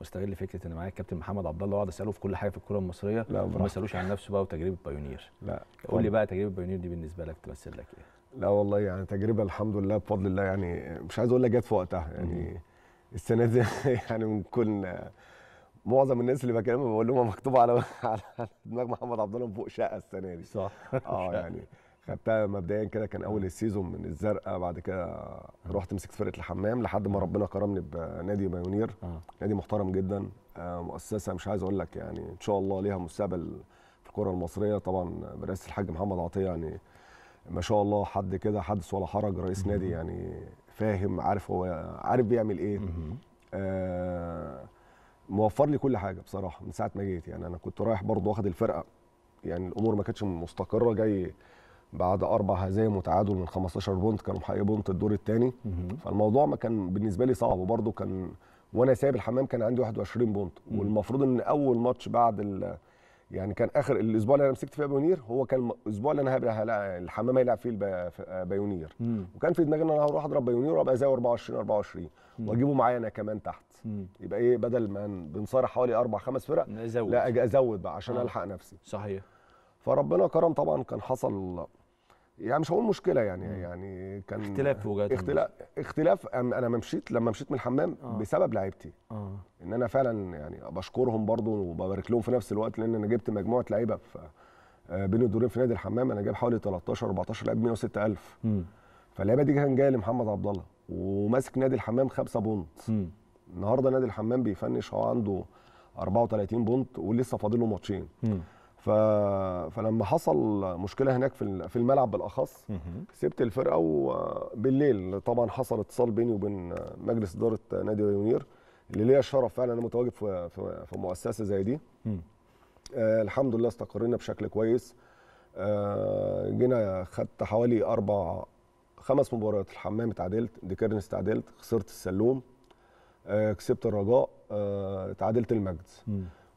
واستغل فكره ان معايا الكابتن محمد عبد الله واقعد اساله في كل حاجه في الكره المصريه لا وما اسالوش عن نفسه بقى وتجربه بايونير لا قول لي بقى تجربه بايونير دي بالنسبه لك تمثل لك ايه؟ لا والله يعني تجربه الحمد لله بفضل الله يعني مش عايز اقول لك جت في وقتها يعني السنه دي يعني كل معظم الناس اللي بكلمهم بقول لهم مكتوب على على دماغ محمد عبد الله من فوق شقه السنه دي صح اه يعني خدتها مبدئيا كده كان اول السيزون من الزرقاء بعد كده رحت مسكت فرقه الحمام لحد ما ربنا كرمني بنادي بايونير آه. نادي محترم جدا آه، مؤسسه مش عايز اقول لك يعني ان شاء الله ليها مستقبل في الكره المصريه طبعا برئاسه الحاج محمد عطيه يعني ما شاء الله حد كده حدث ولا حرج رئيس نادي يعني فاهم عارف هو عارف بيعمل ايه آه موفر لي كل حاجه بصراحه من ساعه ما جيت يعني انا كنت رايح برضه واخد الفرقه يعني الامور ما كانتش مستقره جاي بعد اربع هزايم وتعادل من 15 بونت كانوا محققين بونت الدور الثاني فالموضوع ما كان بالنسبه لي صعب وبرده كان وانا سايب الحمام كان عندي 21 بونت والمفروض ان اول ماتش بعد ال يعني كان اخر الاسبوع اللي انا مسكت فيه بايونير هو كان الاسبوع اللي انا هبقى الحمام هيلعب فيه بايونير وكان في دماغي ان انا هروح اضرب بايونير وابقى زي 24 24 واجيبه معايا انا كمان تحت مم. يبقى ايه بدل ما بنصارع حوالي اربع خمس فرق أزود. لا ازود بقى عشان آه. الحق نفسي صحيح فربنا كرم طبعا كان حصل يعني مش هقول مشكله يعني مم. يعني كان اختلاف في وجهات اختلاف اختلاف انا ما مشيت لما مشيت من الحمام آه. بسبب لعيبتي آه. ان انا فعلا يعني بشكرهم برضو وببارك لهم في نفس الوقت لان انا جبت مجموعه لعيبه في آه، بين الدورين في نادي الحمام انا جايب حوالي 13 14 لعيب 106000 فاللعيبه دي كان جايه لمحمد عبد الله وماسك نادي الحمام خمسه بونت النهارده نادي الحمام بيفنش هو عنده 34 بونت ولسه فاضل له ماتشين فلما حصل مشكله هناك في الملعب بالاخص سبت الفرقه وبالليل طبعا حصل اتصال بيني وبين مجلس اداره نادي ريونير اللي ليا الشرف فعلا انا متواجد في في مؤسسه زي دي آه الحمد لله استقرينا بشكل كويس آه جينا خدت حوالي اربع خمس مباريات الحمام اتعادلت ديكيرنس اتعادلت خسرت السلوم آه كسبت الرجاء آه اتعادلت المجد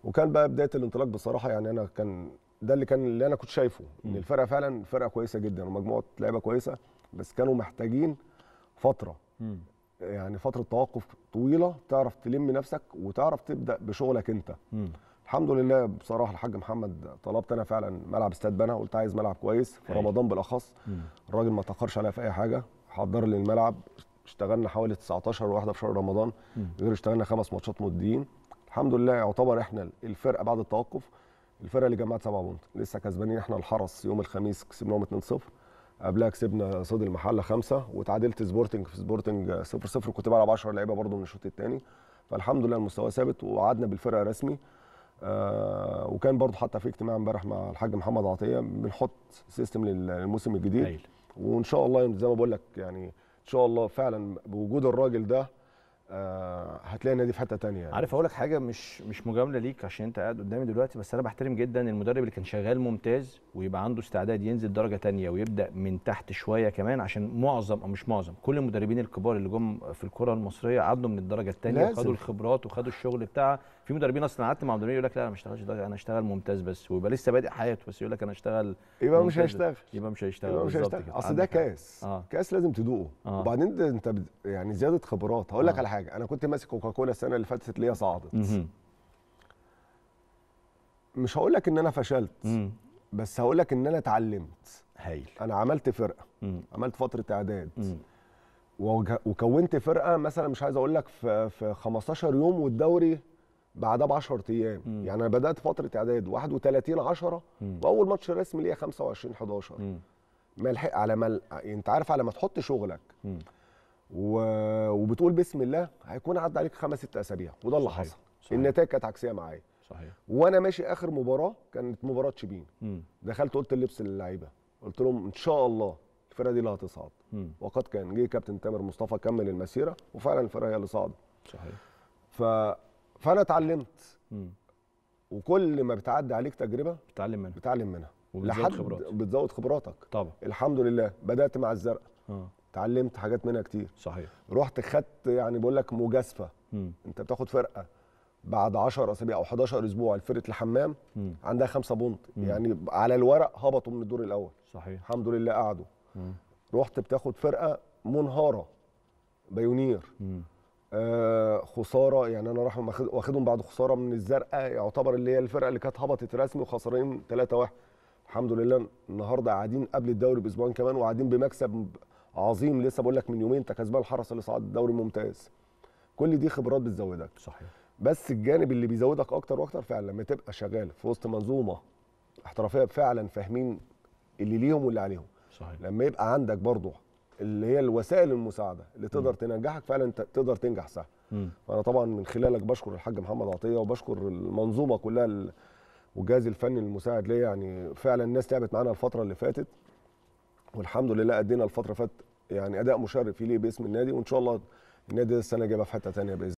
وكان بقى بدايه الانطلاق بصراحه يعني انا كان ده اللي كان اللي انا كنت شايفه ان الفرقه فعلا فرقه كويسه جدا ومجموعه لعيبه كويسه بس كانوا محتاجين فتره يعني فتره توقف طويله تعرف تلم نفسك وتعرف تبدا بشغلك انت الحمد لله بصراحه الحاج محمد طلبت انا فعلا ملعب استاد بنا قلت عايز ملعب كويس في رمضان بالاخص الراجل ما تاخرش عليا في اي حاجه حضر لي الملعب اشتغلنا حوالي 19 واحده في شهر رمضان غير اشتغلنا خمس ماتشات مدين الحمد لله يعتبر احنا الفرقه بعد التوقف الفرقه اللي جمعت سبعه بونت لسه كسبانين احنا الحرس يوم الخميس كسبناهم 2-0 قبلها كسبنا صيد المحله خمسة وتعادلت سبورتنج في سبورتنج 0 0 كنت بلعب 10 لعيبه برده من الشوط الثاني فالحمد لله المستوى ثابت وقعدنا بالفرقه رسمي آه وكان برده حتى في اجتماع امبارح مع الحاج محمد عطيه بنحط سيستم للموسم الجديد هيل. وان شاء الله زي ما بقول لك يعني ان شاء الله فعلا بوجود الراجل ده آه هتلاقي النادي في حته ثانيه يعني. عارف اقول لك حاجه مش مش مجامله ليك عشان انت قاعد قدامي دلوقتي بس انا بحترم جدا المدرب اللي كان شغال ممتاز ويبقى عنده استعداد ينزل درجه ثانيه ويبدا من تحت شويه كمان عشان معظم او مش معظم كل المدربين الكبار اللي جم في الكره المصريه عدوا من الدرجه الثانيه وخدوا الخبرات وخدوا الشغل بتاعها في مدربين اصلا قعدت مع مدربين يقول لك لا انا ما اشتغلش انا اشتغل ممتاز بس ويبقى لسه بادئ حياته بس يقول لك انا اشتغل يبقى مش هيشتغل يبقى مش هيشتغل يبقى مش هيشتغل اصل ده كاس آه. كاس لازم تدوقه آه. وبعدين انت يعني زياده خبرات هقول لك آه. على حاجه انا كنت ماسك كوكا كولا السنه اللي فاتت اللي هي صعدت مم. مش هقول لك ان انا فشلت مم. بس هقول لك ان انا اتعلمت هايل انا عملت فرقه مم. عملت فتره اعداد وكونت فرقه مثلا مش عايز اقول لك في في 15 يوم والدوري بعدها ب 10 ايام مم. يعني انا بدات فتره اعداد 31 10 واول ماتش رسمي ليا 25 11 مم. على ما مل... يعني انت عارف على ما تحط شغلك مم. و... وبتقول بسم الله هيكون عدى عليك خمس ست اسابيع وده اللي حصل النتائج كانت عكسيه معايا صحيح وانا ماشي اخر مباراه كانت مباراه شبين دخلت قلت اللبس للعيبه قلت لهم ان شاء الله الفرقه دي اللي هتصعد وقد كان جه كابتن تامر مصطفى كمل المسيره وفعلا الفرقه هي اللي صعدت صحيح ف... فانا اتعلمت وكل ما بتعدي عليك تجربه بتتعلم منها بتتعلم منها وبتزود خبراتك بتزود خبراتك طبعا الحمد لله بدات مع الزرقاء آه. اتعلمت حاجات منها كتير صحيح رحت خدت يعني بقول لك مجازفه انت بتاخد فرقه بعد 10 اسابيع او 11 اسبوع لفرقه الحمام م. عندها خمسه بونت م. يعني على الورق هبطوا من الدور الاول صحيح الحمد لله قعدوا رحت بتاخد فرقه منهاره بايونير آه خساره يعني انا راح واخدهم بعد خساره من الزرقاء يعتبر اللي هي الفرقه اللي كانت هبطت رسمي وخسرانين 3 1 الحمد لله النهارده قاعدين قبل الدوري باسبوعين كمان وقاعدين بمكسب عظيم لسه بقول لك من يومين انت كسبان اللي صعد الدوري الممتاز كل دي خبرات بتزودك صحيح بس الجانب اللي بيزودك اكتر واكتر فعلا لما تبقى شغال في وسط منظومه احترافيه فعلا فاهمين اللي ليهم واللي عليهم صحيح لما يبقى عندك برضه اللي هي الوسائل المساعده اللي تقدر م. تنجحك فعلا انت تقدر تنجح سهل فانا طبعا من خلالك بشكر الحاج محمد عطيه وبشكر المنظومه كلها والجهاز الفني المساعد ليا يعني فعلا الناس تعبت معانا الفتره اللي فاتت والحمد لله ادينا الفتره فاتت يعني اداء مشرف ليه باسم النادي وان شاء الله النادي السنه جايبها في حته ثانيه باذن